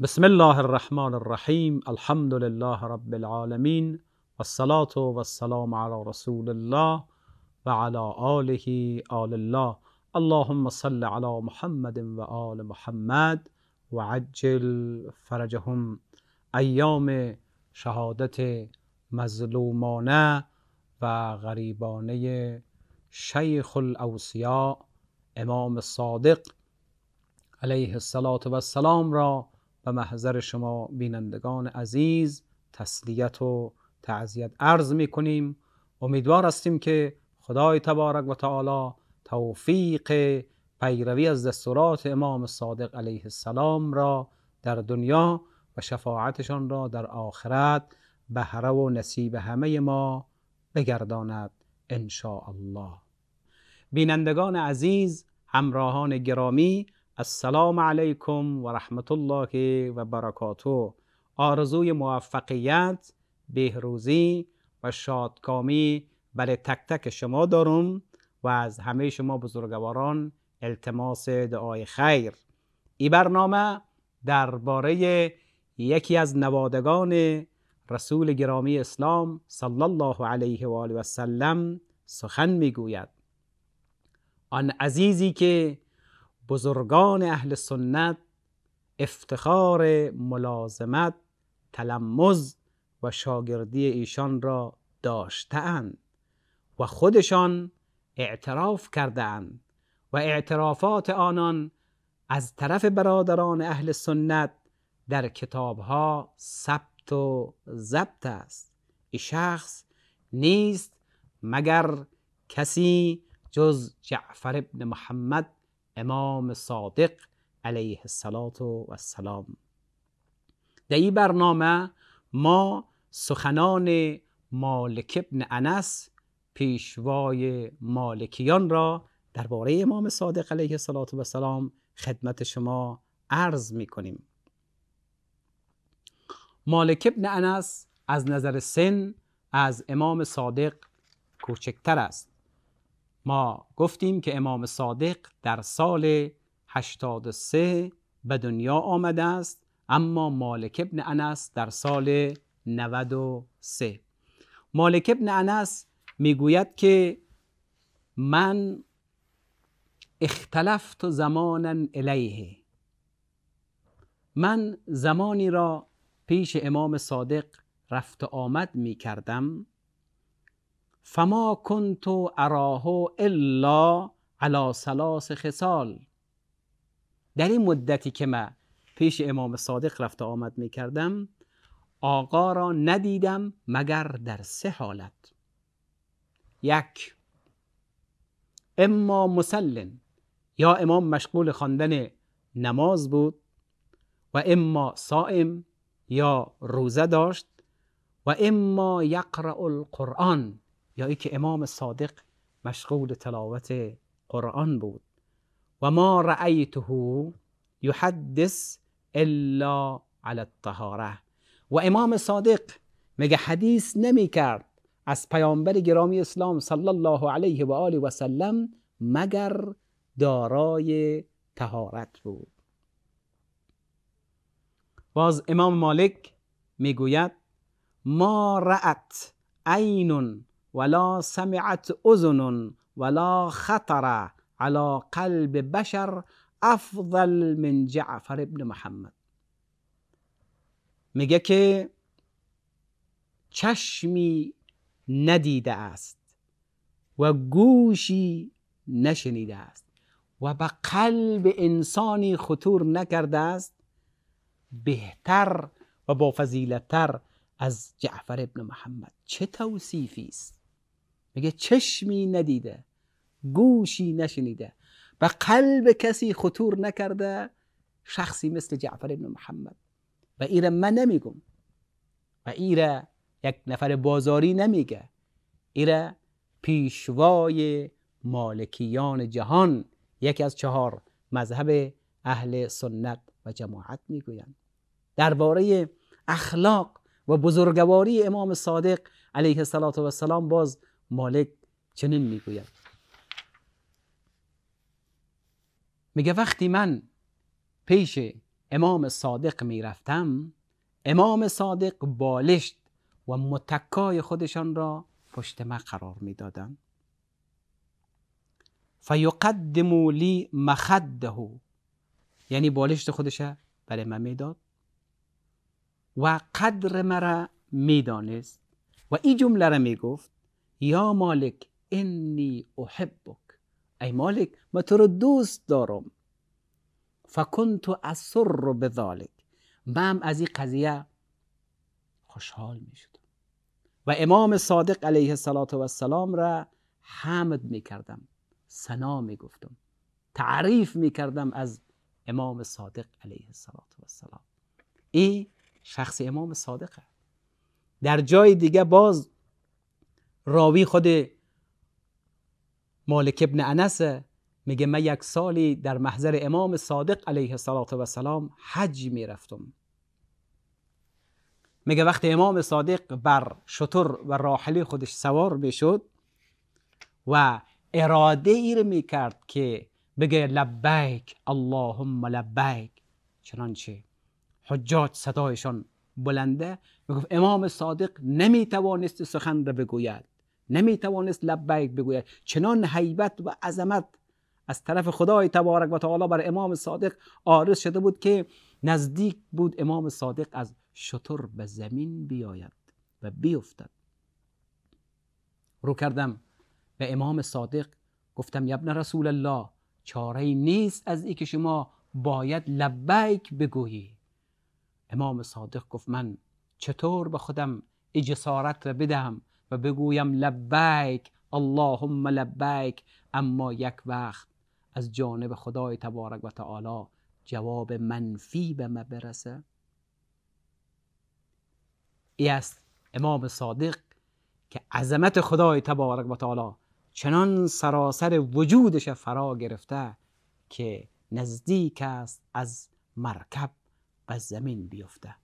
بسم الله الرحمن الرحیم الحمد لله رب العالمین والصلاة والسلام على رسول الله وعلى على آله آل الله اللهم صل على محمد وآل محمد وعجل فرجهم ایام شهادت مظلومانه و غریبانه شیخ امام صادق علیه الصلاة والسلام را و محضر شما بینندگان عزیز تسلیت و تعذیت عرض می کنیم امیدوار هستیم که خدای تبارک و تعالی توفیق پیروی از دستورات امام صادق علیه السلام را در دنیا و شفاعتشان را در آخرت بهره و نصیب همه ما بگرداند ان الله بینندگان عزیز همراهان گرامی السلام علیکم و رحمت الله و برکاته آرزوی موفقیت بهروزی و شادکامی برای بله تک تک شما دارم و از همه شما بزرگواران التماس دعای خیر این برنامه درباره یکی از نوادگان رسول گرامی اسلام صلی الله علیه و آله و سلم سخن میگوید آن عزیزی که بزرگان اهل سنت افتخار ملازمت تلمز و شاگردی ایشان را داشتهاند و خودشان اعتراف کردهاند و اعترافات آنان از طرف برادران اهل سنت در کتابها ثبت و ضبط است این شخص نیست مگر کسی جز جعفر ابن محمد امام صادق علیه السلام در این برنامه ما سخنان مالک ابن انس پیشوای مالکیان را درباره امام صادق علیه السلام خدمت شما عرض می کنیم مالک ابن انس از نظر سن از امام صادق کوچکتر است ما گفتیم که امام صادق در سال 83 به دنیا آمده است اما مالک ابن انس در سال 93 مالک ابن انس میگوید که من اختلفت زمانا الیه من زمانی را پیش امام صادق رفت آمد می کردم فما کنت اراه الا علی سلاس خصال در این مدتی که من پیش امام صادق رفته آمد می کردم آقا را ندیدم مگر در سه حالت یک اما مسلن یا امام مشغول خواندن نماز بود و اما صائم یا روزه داشت و اما یقرأ القرآن یا ای که امام صادق مشغول تلاوت قرآن بود و ما رأیته یحدث الا علی الطهاره و امام صادق میگه حدیث نمی کرد از پیامبر گرامی اسلام صلی الله علیه و آله و سلم مگر دارای تهارت بود باز امام مالک میگوید ما رأت عین ولا سمعت اذن ولا خطر على قلب بشر افضل من جعفر ابن محمد میگه که چشمی ندیده است و گوشی نشنیده است و به قلب انسانی خطور نکرده است بهتر و با از جعفر ابن محمد چه توصیفی است میگه چشمی ندیده گوشی نشنیده و قلب کسی خطور نکرده شخصی مثل جعفر ابن محمد و ایره من نمیگم و ایره یک نفر بازاری نمیگه ایره پیشوای مالکیان جهان یکی از چهار مذهب اهل سنت و جماعت میگویند درباره اخلاق و بزرگواری امام صادق علیه السلام باز مالک چنین میگوید میگه وقتی من پیش امام صادق میرفتم امام صادق بالشت و متکای خودشان را پشت من قرار میدادند فیقدمو لی مخده یعنی بالشت خودش برای من میداد و قدر مرا میدانست و این جمله را میگفت یا مالک انی احبک ای مالک ما تو رو دوست دارم فکنت اسر رو به ذالک من از این قضیه خوشحال می و امام صادق علیه السلام را حمد می کردم سنا می گفتم تعریف می کردم از امام صادق علیه السلام این شخص امام صادقه در جای دیگه باز راوی خود مالک ابن انس میگه من یک سالی در محضر امام صادق علیه السلام حج میرفتم میگه وقت امام صادق بر شطور و راحلی خودش سوار میشد و اراده ای میکرد که بگه لبیک اللهم لبیک چنانچه حجاج صدایشان بلنده میگفت امام صادق نمیتوانست سخن را بگوید نمی توانست لبیک بگوید چنان حیبت و عظمت از طرف خدای تبارک و تعالی بر امام صادق آرز شده بود که نزدیک بود امام صادق از شطر به زمین بیاید و بیفتد رو کردم به امام صادق گفتم یبن رسول الله چاره نیست از ای که شما باید لبیک بگویی امام صادق گفت من چطور به خودم اجسارت را بدهم و بگویم لبیک اللهم لبیک اما یک وقت از جانب خدای تبارک و تعالی جواب منفی به ما برسه ای است امام صادق که عظمت خدای تبارک و تعالی چنان سراسر وجودش فرا گرفته که نزدیک است از مرکب و زمین بیفته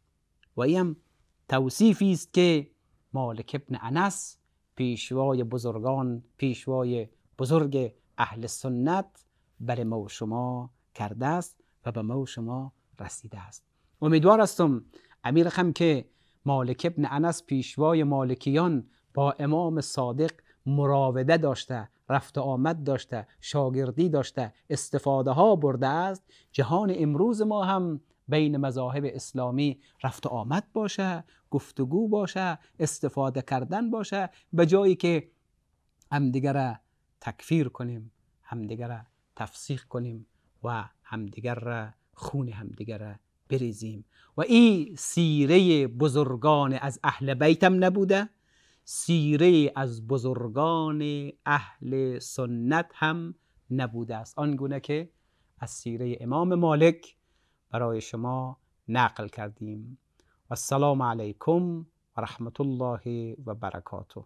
و ایم توصیفی است که مالک ابن انس پیشوای بزرگان پیشوای بزرگ اهل سنت بر ما و شما کرده است و به ما و شما رسیده است امیدوار هستم امیر خم که مالک ابن انس پیشوای مالکیان با امام صادق مراوده داشته رفت آمد داشته شاگردی داشته استفاده ها برده است جهان امروز ما هم بین مذاهب اسلامی رفت آمد باشه گفتگو باشه استفاده کردن باشه به جایی که همدیگر تکفیر کنیم همدیگر را تفسیق کنیم و همدیگر را خون همدیگر بریزیم و این سیره بزرگان از اهل بیتم نبوده سیره از بزرگان اهل سنت هم نبوده است آنگونه که از سیره امام مالک برای شما نقل کردیم و السلام علیکم و رحمت الله و برکاته